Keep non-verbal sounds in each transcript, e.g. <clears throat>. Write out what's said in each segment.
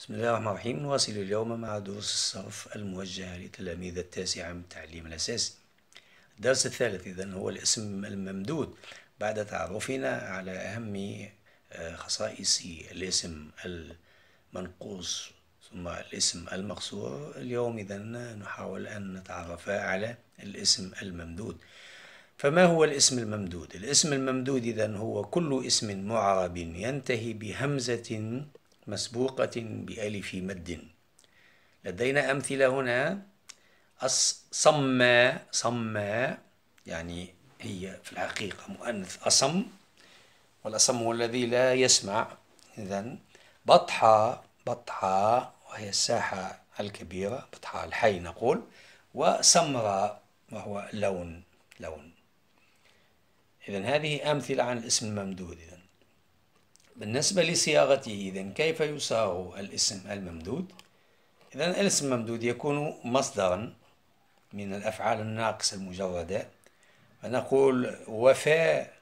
بسم الله الرحمن الرحيم نواصل اليوم مع دروس الصرف الموجهة لتلاميذ التاسعة من التعليم الأساسي الدرس الثالث إذن هو الاسم الممدود بعد تعرفنا على أهم آه، خصائص الاسم المنقوص ثم الاسم المقصور اليوم إذن نحاول أن نتعرف على الاسم الممدود فما هو الاسم الممدود؟ الاسم الممدود إذن هو كل اسم معرب ينتهي بهمزة مسبوقة بألف مد لدينا أمثلة هنا صما صماء يعني هي في الحقيقة مؤنث أصم والأصم هو الذي لا يسمع إذا بطحة بطحة وهي الساحة الكبيرة بطحة الحي نقول وسمراء وهو لون لون إذا هذه أمثلة عن الاسم الممدود إذن بالنسبة لصياغته إذا كيف يصاغ الاسم الممدود؟ إذا الاسم الممدود يكون مصدرا من الأفعال الناقصة المجردة فنقول وفاء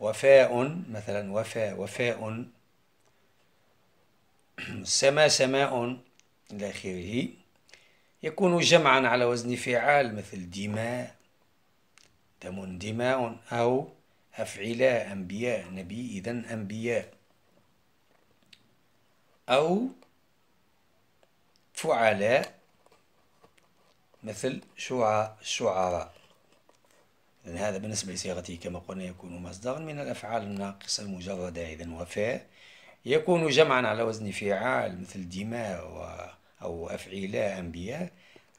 وفاء مثلا وفاء وفاء سما سماء إلى آخره يكون جمعا على وزن فعال مثل دماء دم دماء أو أفعلاء أنبياء نبي إذا أنبياء أو فعلاء مثل شعراء إذن هذا بالنسبة لصيغته كما قلنا يكون مصدرا من الأفعال الناقصة المجردة إذا وفاء يكون جمعا على وزن فعال مثل دماء و أو أفعيلاء أنبياء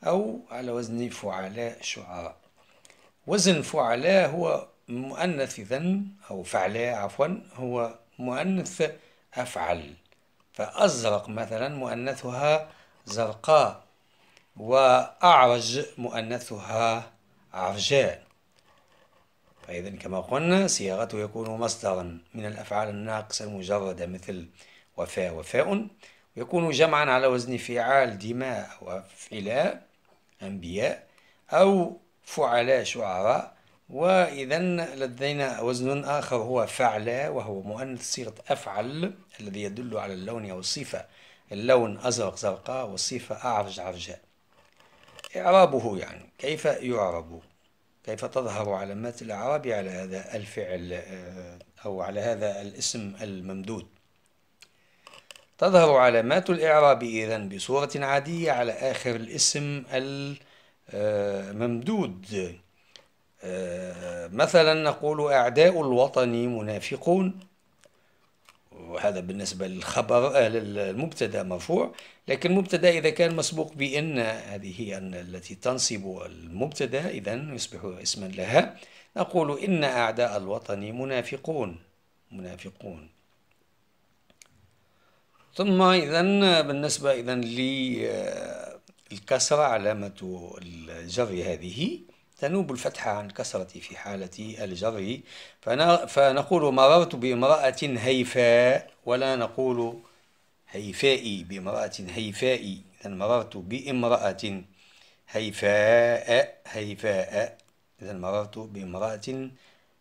أو على وزن فعلاء شعراء وزن فعلاء هو مؤنث إذن أو فعلاء عفوا هو مؤنث أفعل فأزرق مثلا مؤنثها زرقاء وأعرج مؤنثها عرجاء فإذا كما قلنا صياغته يكون مصدرا من الأفعال الناقصة المجردة مثل وفاء وفاء ويكون جمعا على وزن فعال دماء وفعلاء أنبياء أو فعلاء شعراء وإذا لدينا وزن آخر هو فعل وهو مؤنث صيغة أفعل الذي يدل على اللون أو الصفة اللون أزرق زرقاء والصفة أعرج عرجاء إعرابه يعني كيف يعرب كيف تظهر علامات الإعراب على هذا الفعل آه، أو على هذا الاسم الممدود تظهر علامات الإعراب إذا بصورة عادية على آخر الاسم الممدود آه، مثلا نقول أعداء الوطن منافقون وهذا بالنسبة للخبر للمبتدا مرفوع لكن مبتدا إذا كان مسبوق بأن هذه هي التي تنصب المبتدا إذا يصبح اسما لها نقول إن أعداء الوطن منافقون منافقون ثم إذا بالنسبة إذا للكسرة علامة الجر هذه تنوب الفتحة عن كسرة في حالة الجر فنقول مررت بامرأة هيفاء ولا نقول هيفائي بامرأة هيفائي إذا مررت بامرأة هيفاء هيفاء إذا مررت بامرأة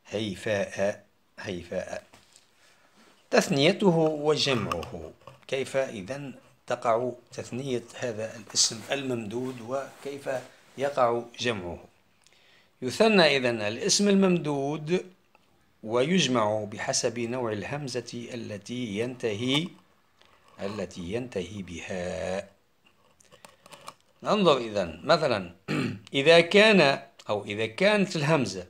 هيفاء هيفاء تثنيته وجمعه كيف إذا تقع تثنية هذا الاسم الممدود وكيف يقع جمعه يثنى إذن الاسم الممدود ويجمع بحسب نوع الهمزة التي ينتهي التي ينتهي بها ننظر إذا مثلا <clears throat> إذا كان أو إذا كانت الهمزة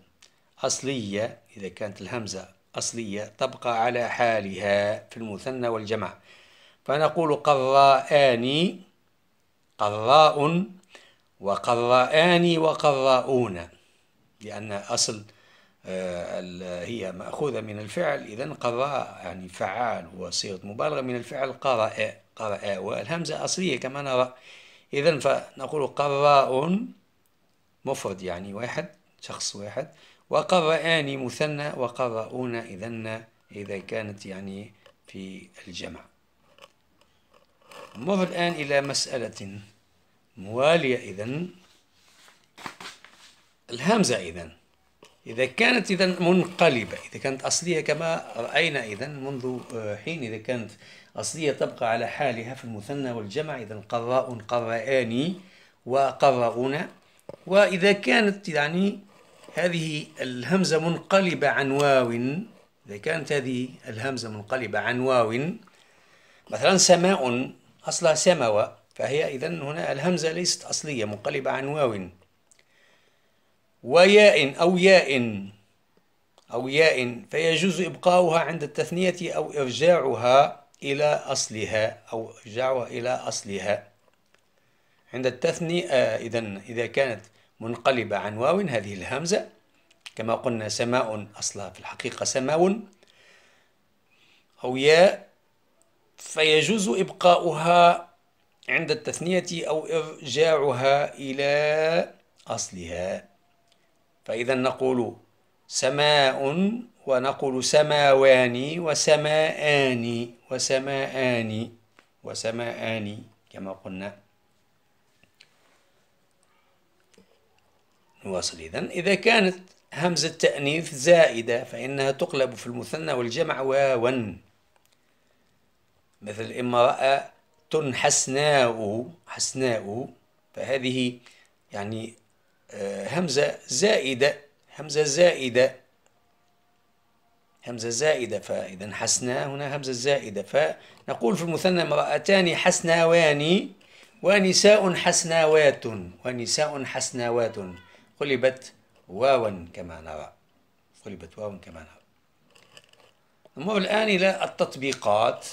أصلية إذا كانت الهمزة أصلية تبقى على حالها في المثنى والجمع فنقول قراءان قراء وقراءان وقراؤون لأن أصل آه، هي مأخوذة من الفعل إذا قراء يعني فعال وصيغة مبالغة من الفعل قرأ قرأ والهمزة أصلية كما نرى إذا فنقول قراء مفرد يعني واحد شخص واحد وقرآن مثنى وقرؤون إذا إذا كانت يعني في الجمع نمر الآن إلى مسألة موالية إذن الهمزة إذا إذا كانت إذا منقلبة إذا كانت أصلية كما رأينا إذا منذ آه، حين إذا كانت أصلية تبقى على حالها في المثنى والجمع إذا قراء قرآني وقراؤنا وإذا كانت يعني هذه الهمزة منقلبة عن واو إذا كانت هذه الهمزة منقلبة عن واو مثلا سماء أصلها سماوة فهي إذا هنا الهمزة ليست أصلية منقلبة عن واو وياء أو ياء أو ياء فيجوز إبقاؤها عند التثنية أو إرجاعها إلى أصلها أو إرجاعها إلى أصلها عند التثنية آه، إذا إذا كانت منقلبة عن واو هذه الهمزة كما قلنا سماء أصلها في الحقيقة سماء أو ياء فيجوز إبقاؤها عند التثنية أو إرجاعها إلى أصلها فإذا نقول سماء ونقول سماوان وسماءان وسماءان وسماءان كما قلنا نواصل إذا إذا كانت همزة التأنيث زائدة فإنها تقلب في المثنى والجمع واوا مثل امرأة حسناء حسناء فهذه يعني آه، همزة زائدة همزة زائدة همزة زائدة فإذا حسنا هنا همزة زائدة فنقول في المثنى امرأتان حسناوان ونساء حسناوات ونساء حسناوات قلبت واوا كما نرى قلبت واوا كما نرى نمر الآن إلى التطبيقات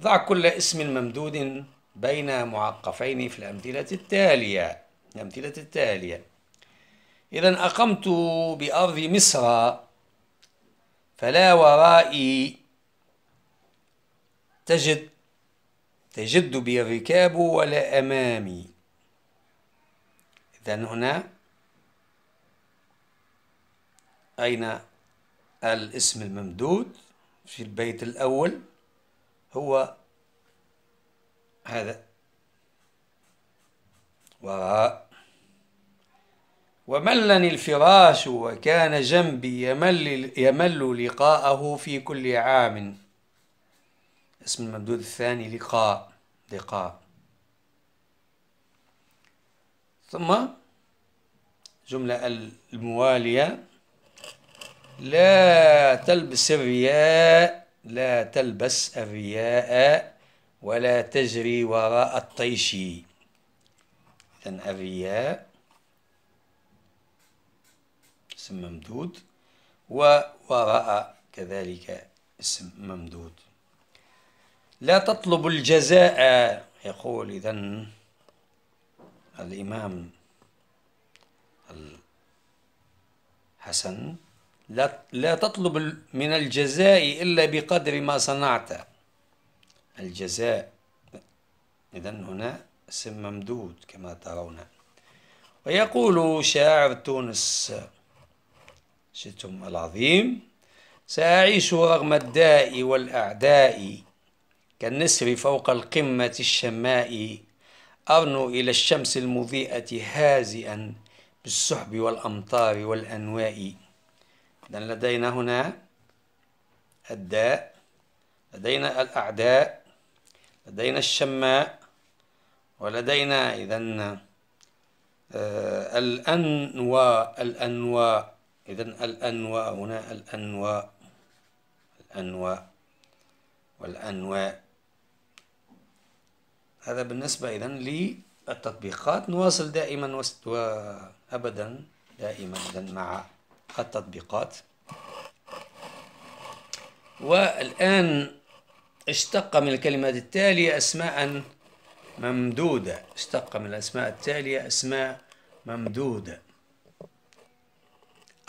ضع كل اسم ممدود بين معقفين في الأمثلة التالية الأمثلة التالية إذا أقمت بأرض مصر فلا ورائي تجد تجد بي الركاب ولا أمامي إذا هنا أين الاسم الممدود في البيت الأول هو هذا و وملني الفراش وكان جنبي يمل, يمل لقاءه في كل عام اسم الممدود الثاني لقاء لقاء ثم جملة الموالية لا تلبس الرياء لا تلبس الرياء ولا تجري وراء الطيش إذا الرياء اسم ممدود ووراء كذلك اسم ممدود لا تطلب الجزاء يقول إذا الإمام الحسن لا, لا تطلب من الجزاء إلا بقدر ما صنعت الجزاء إذا هنا اسم ممدود كما ترون ويقول شاعر تونس شتم العظيم سأعيش رغم الداء والأعداء كالنسر فوق القمة الشماء أرنو إلى الشمس المضيئة هازئا بالسحب والأمطار والأنواء إذن لدينا هنا الداء لدينا الأعداء لدينا الشماء ولدينا إذا آه، الأنواء الأنواء إذا الأنواء هنا الأنواء الأنواء والأنواء هذا بالنسبة إذا للتطبيقات نواصل دائما وأبدا دائما إذن مع التطبيقات والآن اشتق من الكلمات التالية أسماء ممدودة اشتق من الأسماء التالية أسماء ممدودة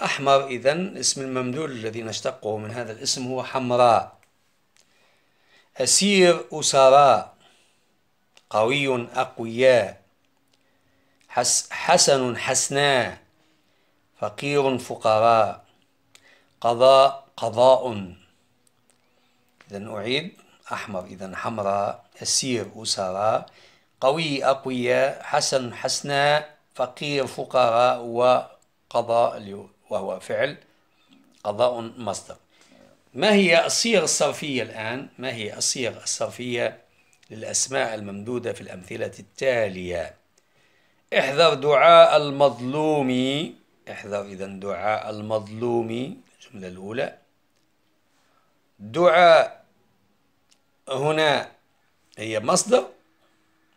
أحمر إذا اسم الممدود الذي نشتقه من هذا الاسم هو حمراء أسير أسراء قوي أقوياء حس حسن حسناء فقير فقراء قضاء قضاء إذا أعيد أحمر إذا حمراء أسير أسراء قوي أقوياء حسن حسناء فقير فقراء وقضاء وهو فعل قضاء مصدر ما هي الصيغ الصرفية الآن؟ ما هي الصيغ الصرفية للأسماء الممدودة في الأمثلة التالية احذر دعاء المظلوم احذر إذا دعاء المظلوم الجملة الأولى دعاء هنا هي مصدر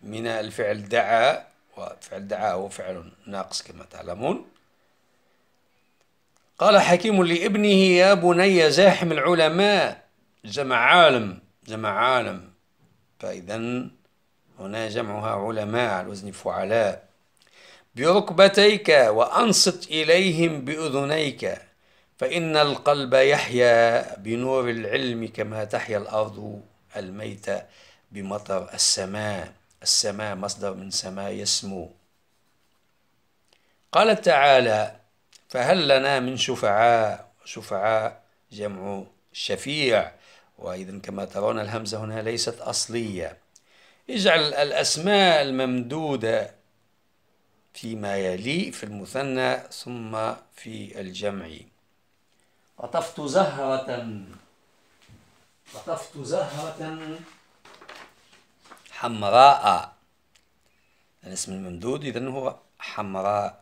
من الفعل دعا وفعل دعا هو فعل ناقص كما تعلمون قال حكيم لابنه يا بني زاحم العلماء جمع عالم جمع عالم فإذا هنا جمعها علماء على وزن فعلاء بركبتيك وأنصت إليهم بأذنيك فإن القلب يحيا بنور العلم كما تحيا الأرض الميتة بمطر السماء السماء مصدر من سماء يسمو قال تعالى فهل لنا من شفعاء شفعاء جمع شفيع وإذا كما ترون الهمزة هنا ليست أصلية اجعل الأسماء الممدودة فيما يلي في المثنى ثم في الجمع قطفت زهرة قطفت زهرة حمراء الاسم يعني الممدود إذا هو حمراء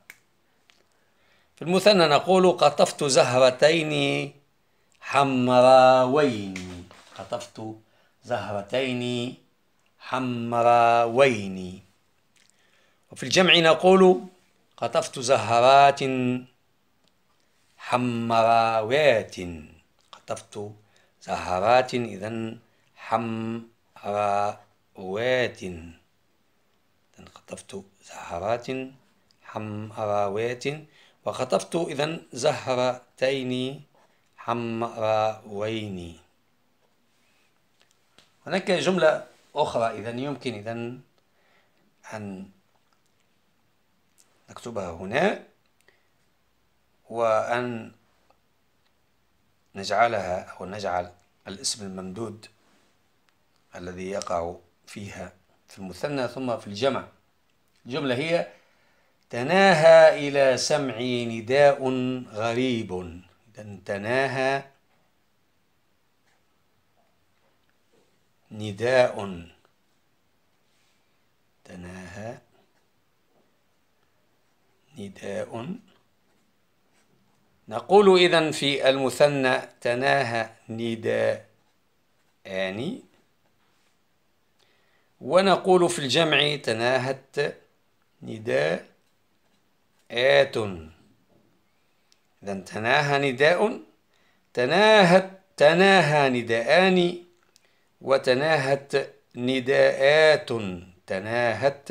في المثنى نقول قطفت زهرتين حمراوين قطفت زهرتين حمراوين وفي الجمع نقول قطفت زهرات حمراوات قطفت زهرات إذا حمراوات وات خطفت زهرات حمراوات وخطفت إذا زهرتين حمراوين هناك جملة أخرى إذا يمكن إذا أن نكتبها هنا وأن نجعلها أو نجعل الاسم الممدود الذي يقع فيها في المثنى ثم في الجمع الجملة هي تناهى إلى سمعي نداء غريب إذا تناهى نداء تناهى نداء نقول إذا في المثنى تناهى نداء آني ونقول في الجمع تناهت نداء آت إذا تناهى نداء تناهت تناهى نداءان وتناهت نداءات تناهت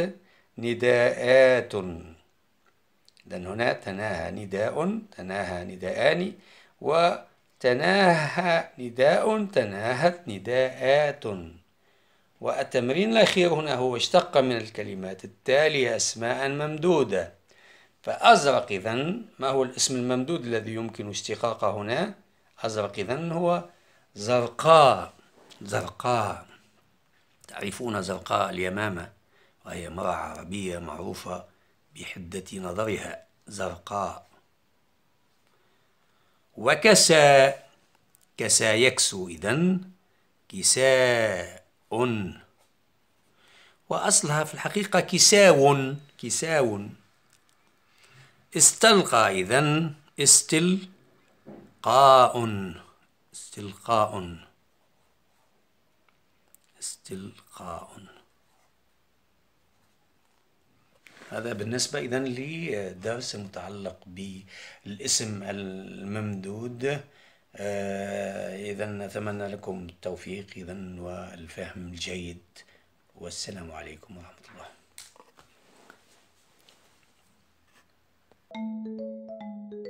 نداءات إذا هنا تناهى نداء تناهى نداءان وتناهى نداء تناهت نداءات والتمرين الأخير هنا هو اشتق من الكلمات التالية أسماء ممدودة فأزرق إذن ما هو الاسم الممدود الذي يمكن اشتقاقه هنا أزرق إذن هو زرقاء زرقاء تعرفون زرقاء اليمامة وهي امرأة عربية معروفة بحدة نظرها زرقاء وكسى كساء يكسو إذن كساء وأصلها في الحقيقة كساو كساو استلقى إذن استلقاء استلقاء استلقاء هذا بالنسبة إذا لدرس متعلق بالاسم الممدود آه، إذا أتمنى لكم التوفيق إذا والفهم الجيد والسلام عليكم ورحمة الله Thank you.